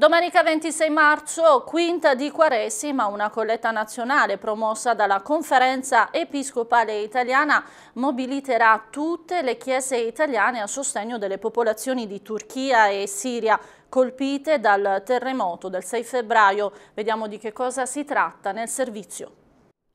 Domenica 26 marzo, quinta di Quaresima, una colletta nazionale promossa dalla Conferenza Episcopale Italiana mobiliterà tutte le chiese italiane a sostegno delle popolazioni di Turchia e Siria colpite dal terremoto del 6 febbraio. Vediamo di che cosa si tratta nel servizio.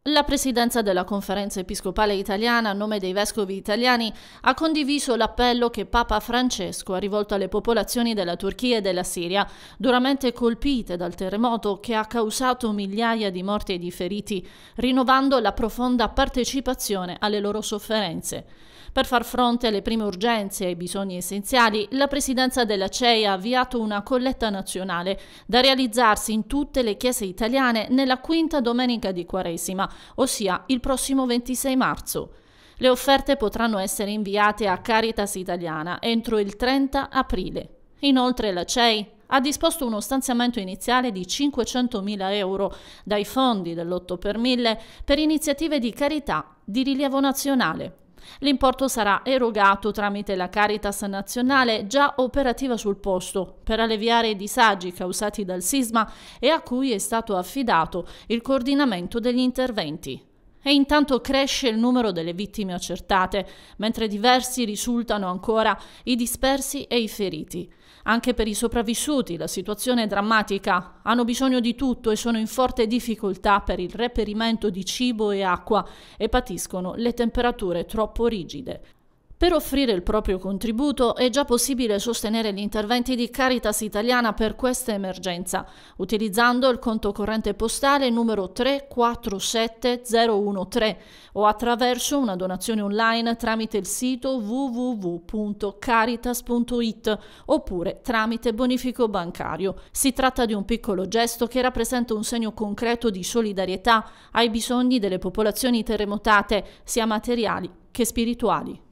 La presidenza della Conferenza Episcopale Italiana, a nome dei vescovi italiani, ha condiviso l'appello che Papa Francesco ha rivolto alle popolazioni della Turchia e della Siria, duramente colpite dal terremoto che ha causato migliaia di morti e di feriti, rinnovando la profonda partecipazione alle loro sofferenze. Per far fronte alle prime urgenze e ai bisogni essenziali, la presidenza della CEI ha avviato una colletta nazionale da realizzarsi in tutte le chiese italiane nella quinta domenica di Quaresima ossia il prossimo 26 marzo. Le offerte potranno essere inviate a Caritas Italiana entro il 30 aprile. Inoltre la CEI ha disposto uno stanziamento iniziale di 500.000 euro dai fondi dell'8 per 1000 per iniziative di carità di rilievo nazionale. L'importo sarà erogato tramite la Caritas nazionale già operativa sul posto per alleviare i disagi causati dal sisma e a cui è stato affidato il coordinamento degli interventi e intanto cresce il numero delle vittime accertate, mentre diversi risultano ancora i dispersi e i feriti. Anche per i sopravvissuti la situazione è drammatica, hanno bisogno di tutto e sono in forte difficoltà per il reperimento di cibo e acqua e patiscono le temperature troppo rigide. Per offrire il proprio contributo è già possibile sostenere gli interventi di Caritas Italiana per questa emergenza, utilizzando il conto corrente postale numero 347013 o attraverso una donazione online tramite il sito www.caritas.it oppure tramite bonifico bancario. Si tratta di un piccolo gesto che rappresenta un segno concreto di solidarietà ai bisogni delle popolazioni terremotate, sia materiali che spirituali.